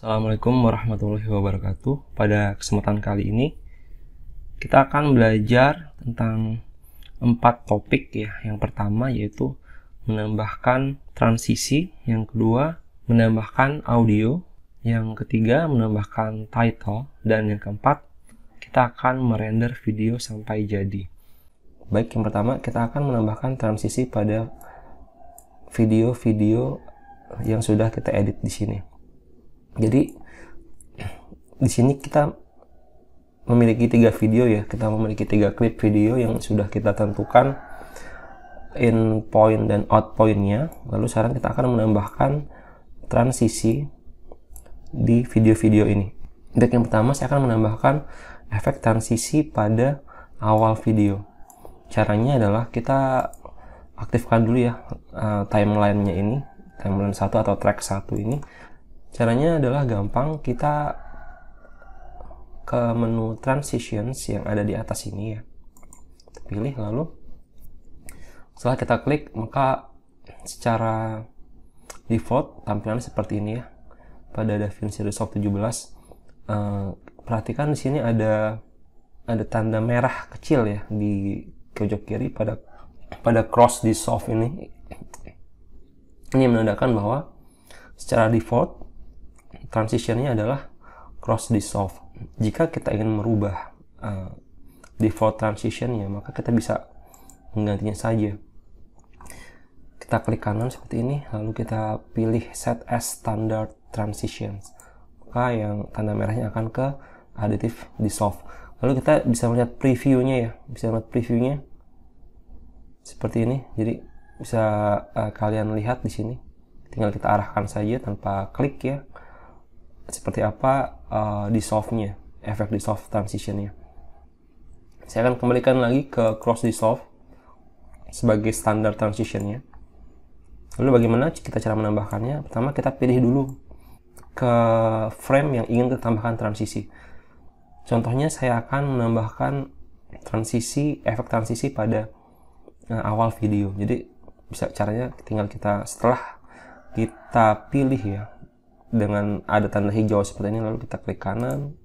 Assalamualaikum warahmatullahi wabarakatuh. Pada kesempatan kali ini kita akan belajar tentang empat topik ya. Yang pertama yaitu menambahkan transisi, yang kedua menambahkan audio, yang ketiga menambahkan title, dan yang keempat kita akan merender video sampai jadi. Baik, yang pertama kita akan menambahkan transisi pada video-video yang sudah kita edit di sini jadi di sini kita memiliki tiga video ya kita memiliki tiga klip video yang sudah kita tentukan in point dan out pointnya lalu sekarang kita akan menambahkan transisi di video-video ini untuk yang pertama saya akan menambahkan efek transisi pada awal video caranya adalah kita aktifkan dulu ya uh, eh, nya ini timeline 1 atau track 1 ini Caranya adalah gampang, kita ke menu transitions yang ada di atas ini ya. pilih lalu setelah kita klik maka secara default tampilan seperti ini ya. Pada DaVinci Resolve 17 eh, perhatikan di sini ada ada tanda merah kecil ya di pojok kiri pada pada cross di soft ini. Ini menandakan bahwa secara default transitionnya adalah cross dissolve. Jika kita ingin merubah uh, default transitionnya, maka kita bisa menggantinya saja. Kita klik kanan seperti ini, lalu kita pilih set as standard transitions. Maka yang tanda merahnya akan ke additive dissolve. Lalu kita bisa melihat previewnya ya, bisa melihat previewnya seperti ini. Jadi bisa uh, kalian lihat di sini tinggal kita arahkan saja tanpa klik ya seperti apa uh, eh, dissolve-nya, efek dissolve transition-nya. Saya akan kembalikan lagi ke cross dissolve sebagai standar transition-nya. Lalu bagaimana kita cara menambahkannya? Pertama kita pilih dulu ke frame yang ingin kita tambahkan transisi. Contohnya saya akan menambahkan transisi efek transisi pada uh, awal video. Jadi bisa caranya tinggal kita setelah kita pilih ya dengan ada tanda hijau seperti ini lalu kita klik kanan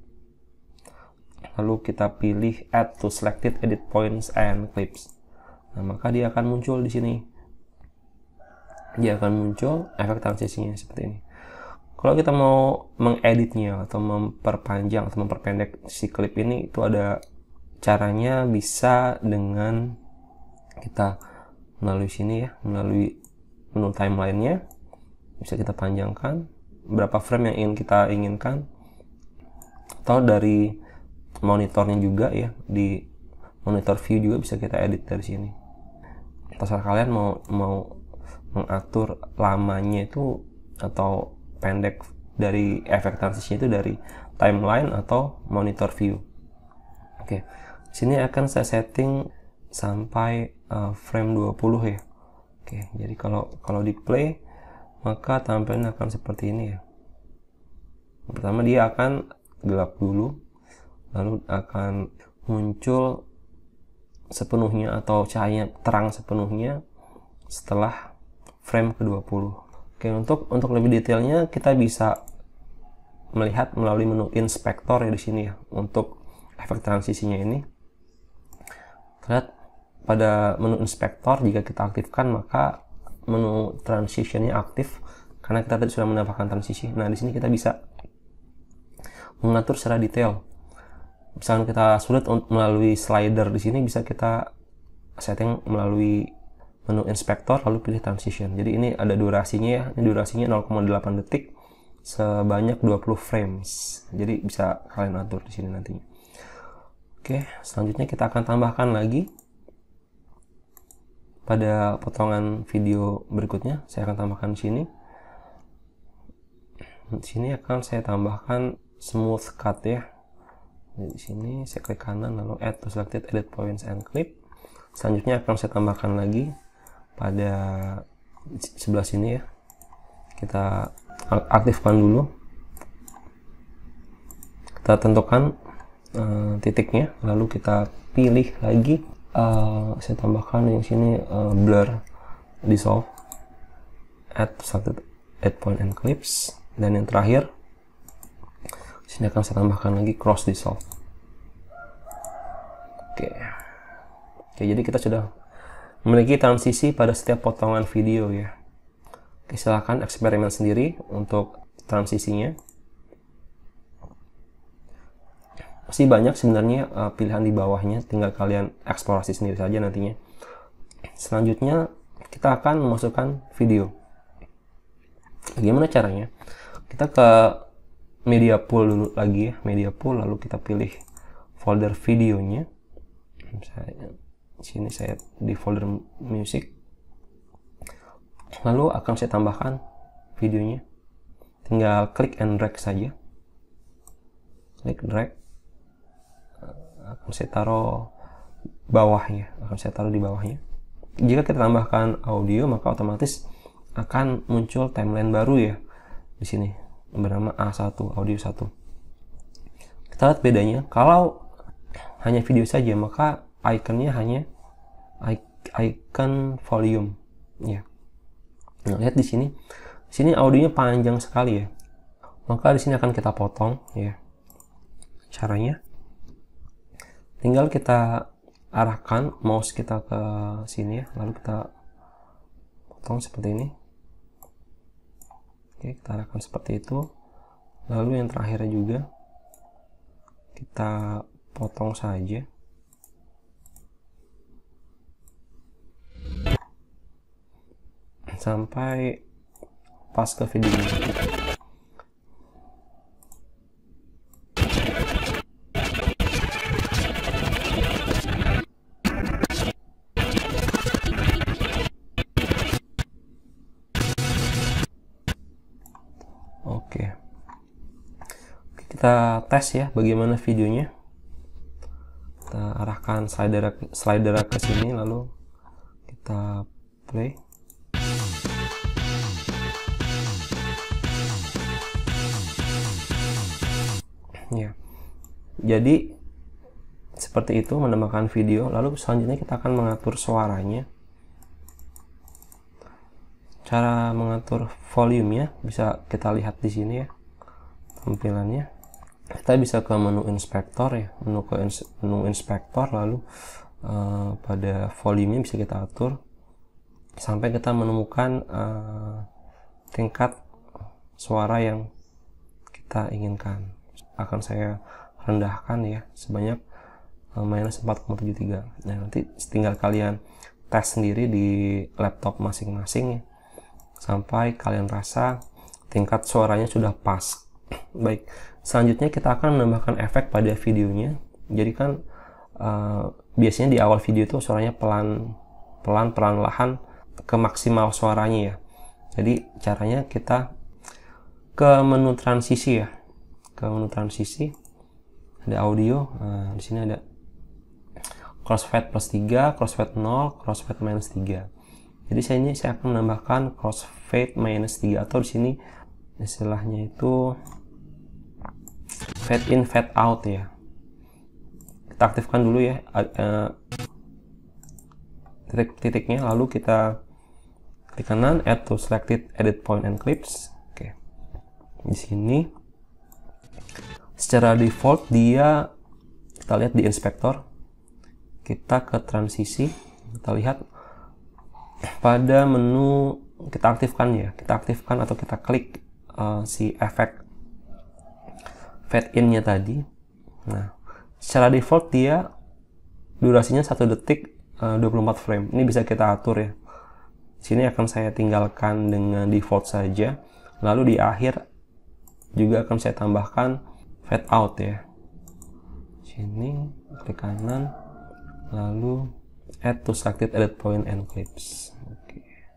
lalu kita pilih add to selected edit points and clips nah maka dia akan muncul di sini dia akan muncul efek transisinya seperti ini kalau kita mau mengeditnya atau memperpanjang atau memperpendek si klip ini itu ada caranya bisa dengan kita melalui sini ya melalui menu timelinenya bisa kita panjangkan berapa frame yang ingin kita inginkan atau dari monitornya juga ya di monitor view juga bisa kita edit dari sini terserah kalian mau mau mengatur lamanya itu atau pendek dari efek transisi itu dari timeline atau monitor view oke sini akan saya setting sampai uh, frame 20 ya oke jadi kalau kalau di play maka tampilan akan seperti ini ya pertama dia akan gelap dulu lalu akan muncul sepenuhnya atau cahaya terang sepenuhnya setelah frame ke-20 Oke, untuk untuk lebih detailnya kita bisa melihat melalui menu Inspector ya di sini ya untuk efek transisinya ini. Terlihat pada menu Inspector jika kita aktifkan maka menu transitionnya aktif karena kita tadi sudah menambahkan transisi. Nah, di sini kita bisa mengatur secara detail. Misalkan kita sulit untuk melalui slider di sini bisa kita setting melalui menu inspector lalu pilih transition. Jadi ini ada durasinya ya. Ini durasinya 0,8 detik sebanyak 20 frames. Jadi bisa kalian atur di sini nantinya. Oke, selanjutnya kita akan tambahkan lagi pada potongan video berikutnya saya akan tambahkan di sini di sini akan saya tambahkan smooth cut ya di sini saya klik kanan lalu add to selected edit points and clip selanjutnya akan saya tambahkan lagi pada sebelah sini ya kita aktifkan dulu kita tentukan uh, titiknya lalu kita pilih lagi uh, saya tambahkan yang sini uh, blur dissolve at satu at point and clips dan yang terakhir sini akan saya tambahkan lagi cross dissolve oke okay. oke okay, jadi kita sudah memiliki transisi pada setiap potongan video ya oke, okay, silahkan eksperimen sendiri untuk transisinya masih banyak sebenarnya uh, pilihan di bawahnya tinggal kalian eksplorasi sendiri saja nantinya selanjutnya kita akan memasukkan video bagaimana caranya kita ke media pool dulu lagi ya media pool lalu kita pilih folder videonya saya, sini saya di folder music lalu akan saya tambahkan videonya tinggal klik and drag saja klik drag akan saya taruh bawahnya akan saya taruh di bawahnya jika kita tambahkan audio maka otomatis akan muncul timeline baru ya di sini bernama A1 audio 1 kita lihat bedanya kalau hanya video saja maka ikonnya hanya icon volume ya nah, lihat di sini di sini audionya panjang sekali ya maka di sini akan kita potong ya caranya tinggal kita arahkan mouse kita ke sini ya lalu kita potong seperti ini oke kita arahkan seperti itu lalu yang terakhirnya juga kita potong saja sampai pas ke videonya kita tes ya bagaimana videonya kita arahkan slider slider ke sini lalu kita play ya jadi seperti itu menambahkan video lalu selanjutnya kita akan mengatur suaranya cara mengatur volume ya bisa kita lihat di sini ya tampilannya kita bisa ke menu inspektor ya menu ke ins menu inspektor lalu uh, pada volume bisa kita atur sampai kita menemukan uh, tingkat suara yang kita inginkan akan saya rendahkan ya sebanyak uh, minus 4,73 nah nanti tinggal kalian tes sendiri di laptop masing-masing ya sampai kalian rasa tingkat suaranya sudah pas baik Selanjutnya kita akan menambahkan efek pada videonya. Jadi kan uh, biasanya di awal video itu suaranya pelan pelan pelan lahan ke maksimal suaranya ya. Jadi caranya kita ke menu transisi ya. Ke menu transisi ada audio, nah, di sini ada crossfade plus 3, crossfade 0, crossfade minus 3. Jadi saya ini saya akan menambahkan crossfade minus 3 atau di sini istilahnya itu fade in fade out ya kita aktifkan dulu ya titik-titiknya lalu kita klik kanan add to selected edit point and clips oke okay. di sini secara default dia kita lihat di Inspector. kita ke transisi kita lihat pada menu kita aktifkan ya kita aktifkan atau kita klik uh, si efek fade in-nya tadi. Nah, secara default dia durasinya satu detik 24 eh, frame. Ini bisa kita atur ya. Sini akan saya tinggalkan dengan default saja. Lalu di akhir juga akan saya tambahkan fade out ya. Sini klik kanan lalu add to selected edit point and clips. Oke. Okay.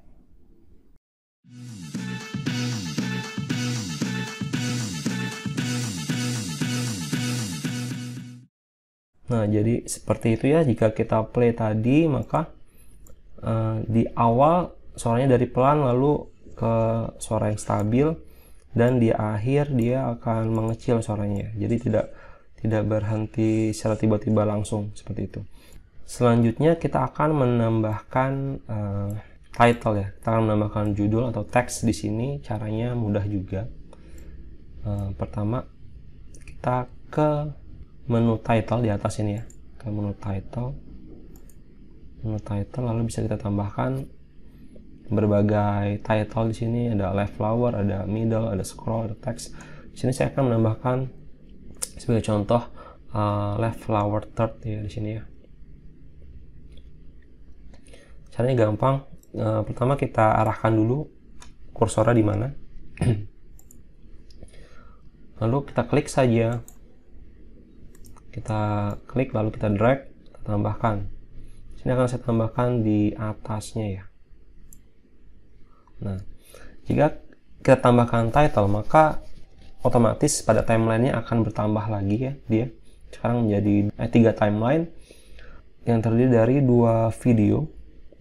Nah, jadi seperti itu ya. Jika kita play tadi, maka uh, di awal suaranya dari pelan lalu ke suara yang stabil dan di akhir dia akan mengecil suaranya. Jadi tidak tidak berhenti secara tiba-tiba langsung seperti itu. Selanjutnya kita akan menambahkan uh, title ya. Kita akan menambahkan judul atau teks di sini. Caranya mudah juga. Uh, pertama kita ke menu title di atas ini ya ke menu title menu title lalu bisa kita tambahkan berbagai title di sini ada left flower ada middle ada scroll ada text di sini saya akan menambahkan sebagai contoh uh, eh, left flower third ya di sini ya caranya gampang uh, pertama kita arahkan dulu kursornya di mana lalu kita klik saja kita klik lalu kita drag kita tambahkan sini akan saya tambahkan di atasnya ya nah jika kita tambahkan title maka otomatis pada timelinenya akan bertambah lagi ya dia sekarang menjadi eh, tiga timeline yang terdiri dari dua video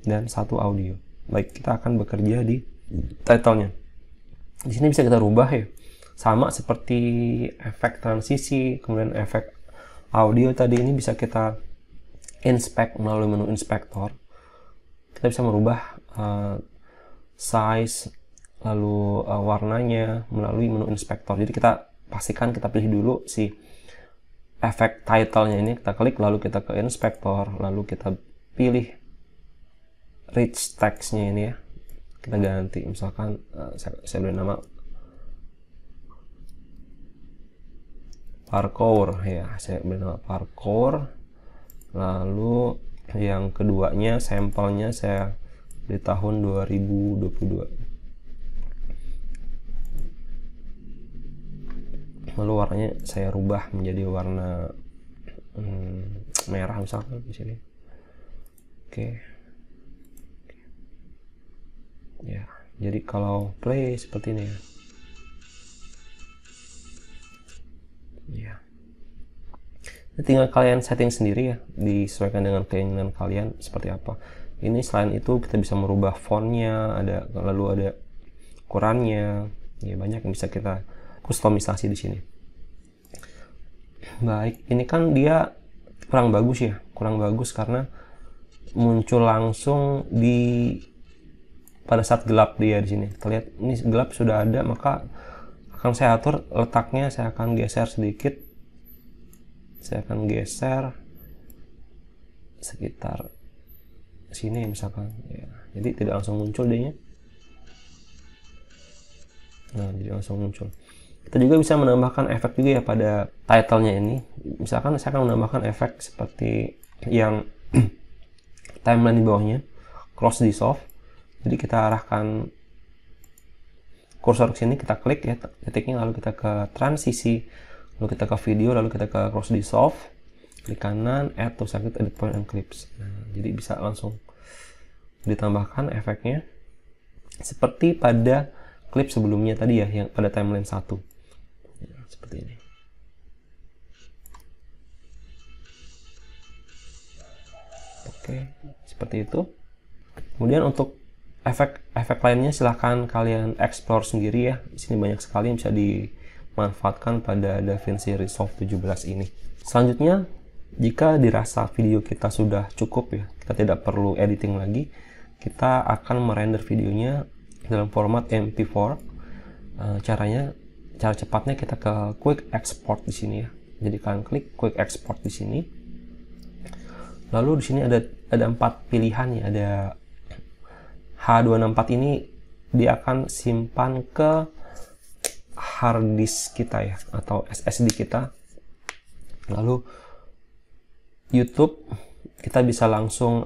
dan satu audio baik kita akan bekerja di titlenya di sini bisa kita rubah ya sama seperti efek transisi kemudian efek audio tadi ini bisa kita inspect melalui menu Inspector. kita bisa merubah uh, size lalu uh, warnanya melalui menu Inspector. jadi kita pastikan kita pilih dulu si efek title-nya ini kita klik lalu kita ke Inspector. lalu kita pilih rich text-nya ini ya kita ganti misalkan uh, saya, saya beri nama parkour ya saya beri parkour lalu yang keduanya sampelnya saya di tahun 2022 lalu warnanya saya rubah menjadi warna hmm, merah misalkan di sini oke ya jadi kalau play seperti ini ya tinggal kalian setting sendiri ya disesuaikan dengan keinginan kalian seperti apa ini selain itu kita bisa merubah fontnya ada lalu ada ukurannya ya banyak yang bisa kita kustomisasi di sini baik ini kan dia kurang bagus ya kurang bagus karena muncul langsung di pada saat gelap dia di sini terlihat ini gelap sudah ada maka akan saya atur letaknya saya akan geser sedikit saya akan geser sekitar sini misalkan ya. jadi tidak langsung muncul dehnya nah jadi langsung muncul kita juga bisa menambahkan efek juga ya pada title ini misalkan saya akan menambahkan efek seperti yang timeline di bawahnya cross dissolve jadi kita arahkan kursor ke sini kita klik ya titiknya lalu kita ke transisi lalu kita ke video lalu kita ke cross dissolve klik kanan add to circuit edit point and clips nah, jadi bisa langsung ditambahkan efeknya seperti pada klip sebelumnya tadi ya yang pada timeline 1 ya, seperti ini oke seperti itu kemudian untuk efek efek lainnya silahkan kalian explore sendiri ya di sini banyak sekali yang bisa di manfaatkan pada DaVinci Resolve 17 ini. Selanjutnya, jika dirasa video kita sudah cukup ya, kita tidak perlu editing lagi, kita akan merender videonya dalam format MP4. Eh, caranya, cara cepatnya kita ke Quick Export di sini ya. Jadi kalian klik Quick Export di sini. Lalu di sini ada ada empat pilihan ya, ada H264 ini dia akan simpan ke hard disk kita ya atau SSD kita lalu YouTube kita bisa langsung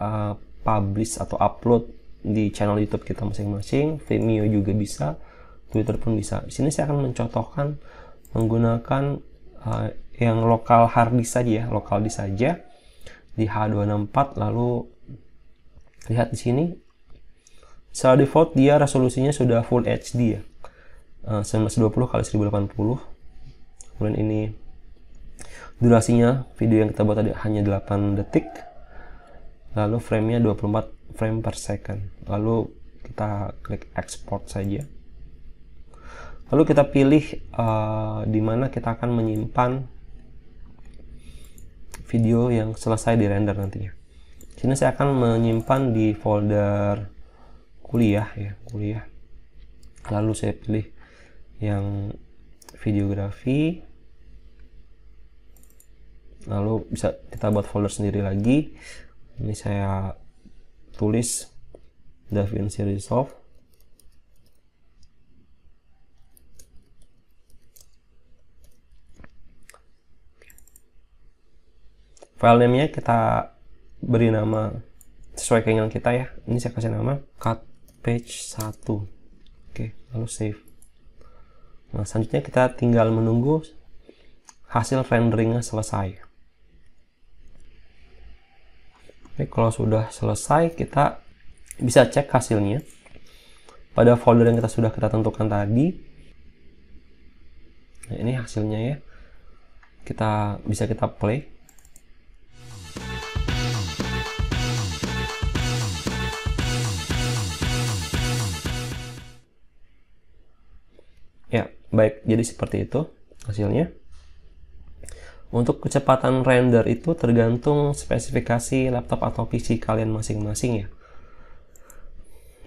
uh, publish atau upload di channel YouTube kita masing-masing Vimeo juga bisa Twitter pun bisa di sini saya akan mencontohkan menggunakan uh, yang lokal hard disk saja ya lokal disk saja di H264 lalu lihat di sini secara default dia resolusinya sudah full HD ya 1920 eh, kali 1080 kemudian ini durasinya video yang kita buat tadi hanya 8 detik lalu framenya 24 frame per second lalu kita klik export saja lalu kita pilih uh, di mana kita akan menyimpan video yang selesai di render nantinya sini saya akan menyimpan di folder kuliah ya kuliah lalu saya pilih yang videografi lalu bisa kita buat folder sendiri lagi ini saya tulis DaVinci Resolve file name-nya kita beri nama sesuai keinginan kita ya ini saya kasih nama cut page 1 oke lalu save Nah, selanjutnya kita tinggal menunggu hasil renderingnya selesai. Oke, kalau sudah selesai, kita bisa cek hasilnya pada folder yang kita sudah kita tentukan tadi. Nah, ini hasilnya ya. Kita bisa kita play. Baik, jadi seperti itu hasilnya. Untuk kecepatan render itu tergantung spesifikasi laptop atau PC kalian masing-masing ya.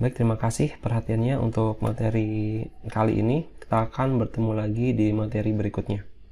Baik, terima kasih perhatiannya untuk materi kali ini. Kita akan bertemu lagi di materi berikutnya.